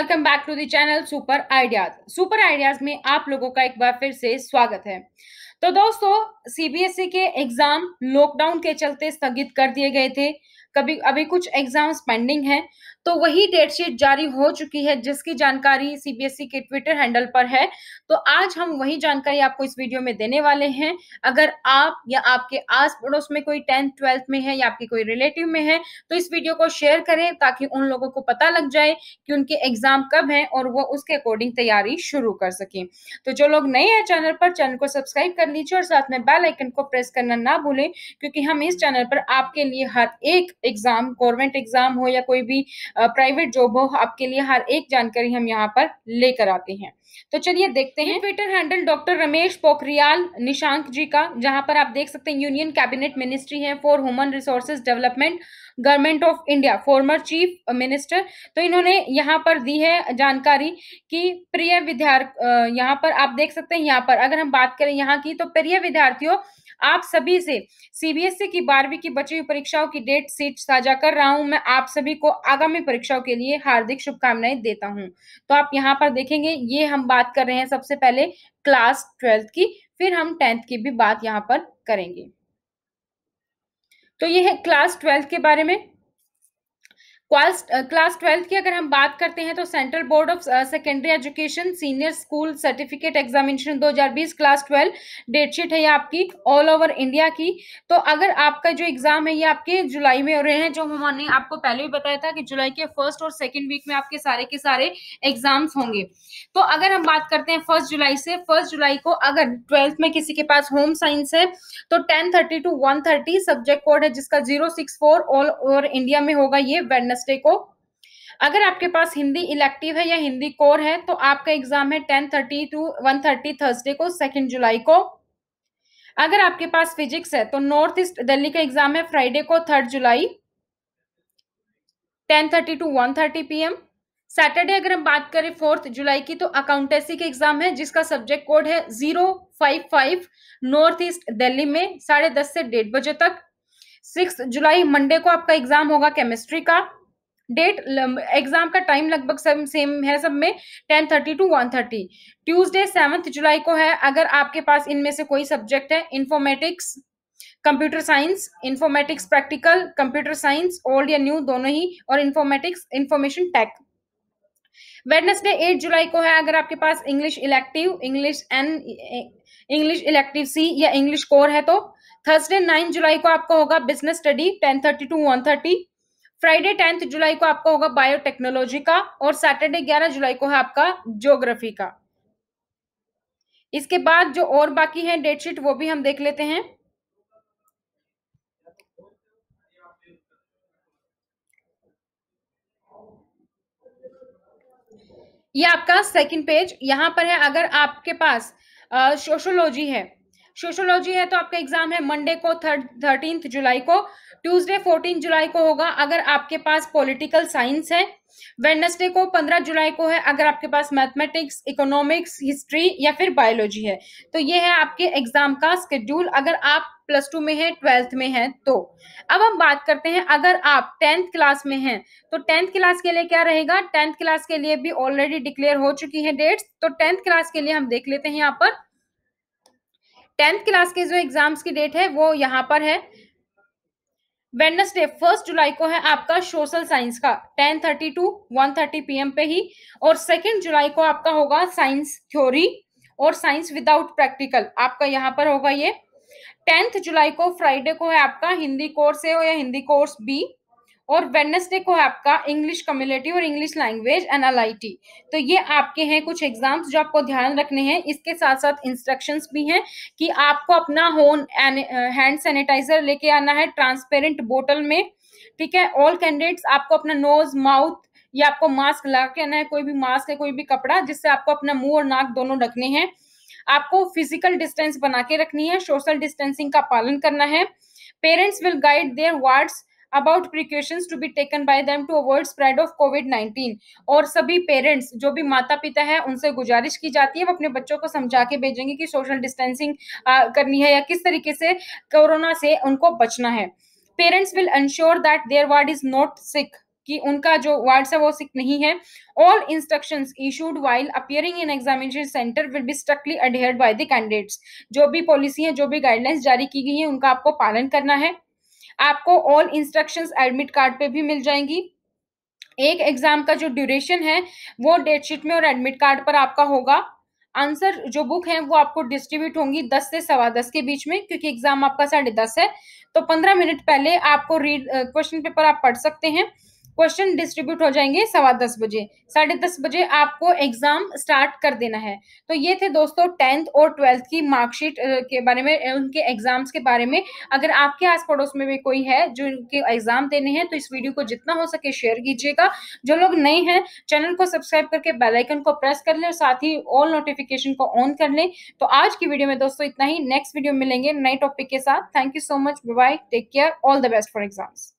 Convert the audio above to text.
welcome back to channel super ideas super ideas में आप लोगों का एक बार फिर से स्वागत है तो दोस्तों सीबीएसई e के एग्जाम लॉकडाउन के चलते स्थगित कर दिए गए थे कभी अभी कुछ एग्जाम्स पेंडिंग हैं तो वही डेट शीट जारी हो चुकी है जिसकी जानकारी सीबीएसई e के ट्विटर हैंडल पर है तो आज हम वही जानकारी आपको इस वीडियो में देने वाले हैं अगर आप या आपके आस पड़ोस में कोई टेंथ ट्वेल्थ में है या आपके कोई रिलेटिव में है तो इस वीडियो को शेयर करें ताकि उन लोगों को पता लग जाए कि उनके एग्जाम कब है और वो उसके अकॉर्डिंग तैयारी शुरू कर सकें तो जो लोग नए हैं चैनल पर चैनल को सब्सक्राइब कर लीजिए और साथ में बेल आइकन को प्रेस करना ना भूलें क्योंकि हम इस चैनल पर आपके लिए हर एक एग्जाम गवर्नमेंट एग्जाम हो या कोई भी प्राइवेट जॉब हो आपके लिए हर एक जानकारी हम यहाँ पर लेकर आते हैं तो चलिए देखते हैं Twitter handle doctor Ramesh Pokhriyal Nishank ji का जहां पर आप देख सकते हैं यूनियन कैबिनेट मिनिस्ट्री है for human resources development government of India former chief minister तो इन्होंने यहाँ पर दी है जानकारी कि प्रिय विद्यार्थी यहाँ पर आप देख सकते हैं यहाँ पर अगर हम बात करें यहाँ की तो प्रिय विद्यार्थियों आप सभी से सीबीएसई e की बारहवीं की बची हुई परीक्षाओं की डेट सीट साझा कर रहा हूं मैं आप सभी को आगामी परीक्षाओं के लिए हार्दिक शुभकामनाएं देता हूं तो आप यहां पर देखेंगे ये हम बात कर रहे हैं सबसे पहले क्लास ट्वेल्थ की फिर हम टेंथ की भी बात यहाँ पर करेंगे तो ये है क्लास ट्वेल्थ के बारे में क्लास ट्वेल्थ की अगर हम बात करते हैं तो central board of secondary education senior school certificate examination 2020 class twelve date sheet है ये आपकी ऑल ओवर इंडिया की तो अगर आपका जो एग्जाम है ये आपके जुलाई में हो रहे हैं जो हमने आपको पहले भी बताया था कि जुलाई के फर्स्ट और सेकेंड वीक में आपके सारे के सारे एग्जाम्स होंगे तो अगर हम बात करते हैं फर्स्ट जुलाई से फर्स्ट जुलाई को अगर ट्वेल्थ में किसी के पास होम साइंस है तो ten thirty to one thirty subject code है जिसका zero six four all over India में होगा ये वेडनेस वेडनेसडे को अगर आपके पास हिंदी इलेक्टिव है या हिंदी कोर है तो आपका एग्जाम है ten thirty to one thirty Thursday को सेकेंड जुलाई को अगर आपके पास फिजिक्स है तो नॉर्थ ईस्ट दिल्ली का एग्जाम है फ्राइडे को थर्ड जुलाई ten thirty to one thirty P M Saturday अगर हम बात करें फोर्थ जुलाई की तो अकाउंटेंसी के एग्जाम है जिसका सब्जेक्ट कोड है zero five five north east Delhi में साढ़े दस से डेढ़ बजे तक सिक्स जुलाई मंडे को आपका एग्जाम होगा केमिस्ट्री का डेट एग्जाम का टाइम लगभग सब सेम है सब में ten thirty to one thirty Tuesday seventh जुलाई को है अगर आपके पास इनमें से कोई सब्जेक्ट है informatics computer science informatics practical computer science old या न्यू दोनों ही और informatics information tech Wednesday eight जुलाई को है अगर आपके पास English elective English N English elective C या इंग्लिश कोर है तो थर्सडे नाइन जुलाई को आपको होगा business study ten thirty to one thirty Friday tenth जुलाई को आपका होगा बायोटेक्नोलॉजी का और सैटरडे ग्यारह जुलाई को है आपका ज्योग्राफी का इसके बाद जो और बाकी है डेटशीट वो भी हम देख लेते हैं ये आपका सेकंड पेज यहां पर है अगर आपके पास सोशोलॉजी है सोशोलॉजी है तो आपका एग्जाम है मंडे को थर्ड थर्टींथ जुलाई को ट्यूसडे फोर्टीन जुलाई को होगा अगर आपके पास पॉलिटिकल साइंस है वेडनेसडे को पंद्रह जुलाई को है अगर आपके पास मैथमेटिक्स इकोनॉमिक्स हिस्ट्री या फिर बायोलॉजी है तो ये है आपके एग्जाम का स्केड्यूल अगर आप प्लस टू में है ट्वेल्थ में है तो अब हम बात करते हैं अगर आप टेंथ क्लास में हैं तो टेंथ क्लास के लिए क्या रहेगा टेंथ क्लास के लिए भी ऑलरेडी डिक्लेयर हो चुकी है डेट्स तो टेंथ क्लास के लिए हम देख लेते हैं यहाँ पर टेंथ क्लास के जो एग्जाम्स की डेट है वो यहाँ पर है वेडनेसडे फर्स्ट जुलाई को है आपका सोशल साइंस का ten thirty to one thirty P पे ही और सेकेंड जुलाई को आपका होगा साइंस थ्योरी और साइंस विदाउट प्रैक्टिकल आपका यहाँ पर होगा ये टेंथ जुलाई को फ्राइडे को है आपका हिंदी कोर्स ए या हिंदी कोर्स बी और वेडनेसडे को आपका इंग्लिश कम्युनिटी और इंग्लिश लैंग्वेज एन तो ये आपके हैं कुछ एग्जाम्स जो आपको ध्यान रखने हैं इसके साथ साथ इंस्ट्रक्शंस भी हैं कि आपको अपना होन हैंड सैनिटाइजर लेके आना है ट्रांसपेरेंट बोतल में ठीक है ऑल कैंडिडेट्स आपको अपना नोज माउथ या आपको मास्क लगा के आना है कोई भी मास्क या कोई भी कपड़ा जिससे आपको अपना मुंह और नाक दोनों रखने हैं आपको फिजिकल डिस्टेंस बना के रखनी है सोशल डिस्टेंसिंग का पालन करना है parents will guide their wards about precautions to be taken by them to avoid spread of COVID 19 और सभी पेरेंट्स जो भी माता पिता है उनसे गुजारिश की जाती है वो अपने बच्चों को समझा के भेजेंगे कि सोशल डिस्टेंसिंग करनी है या किस तरीके से कोरोना से उनको बचना है parents will ensure that their ward is not sick कि उनका जो वार्ड है वो सिक नहीं है all instruction issued while appearing in examination centre will be strictly adhere by the candidates जो भी पॉलिसी है जो भी गाइडलाइंस जारी की गई है उनका आपको पालन करना है आपको ऑल इंस्ट्रक्शंस एडमिट कार्ड पे भी मिल जाएंगी एक एग्जाम का जो ड्यूरेशन है वो डेटशीट में और एडमिट कार्ड पर आपका होगा आंसर जो बुक है वो आपको डिस्ट्रीब्यूट होंगी दस से सवा दस के बीच में क्योंकि एग्जाम आपका साढ़े दस है तो पंद्रह मिनट पहले आपको रीड क्वेश्चन पेपर आप पढ़ सकते हैं क्वेश्चन डिस्ट्रीब्यूट हो जाएंगे सवा दस बजे साढ़े दस बजे आपको एग्जाम स्टार्ट कर देना है तो ये थे दोस्तों टेंथ और ट्वेल्थ की मार्कशीट के बारे में उनके एग्जाम्स के बारे में अगर आपके आस पड़ोस में भी कोई है जो उनके एग्जाम देने हैं तो इस वीडियो को जितना हो सके शेयर कीजिएगा जो लोग नए हैं चैनल को सब्सक्राइब करके बेलाइकन को प्रेस कर लें और साथ ही ऑल नोटिफिकेशन को ऑन कर लें तो आज की वीडियो में दोस्तों इतना ही नेक्स्ट वीडियो मिलेंगे नए टॉपिक के साथ thank you so much bye take care all the best for exams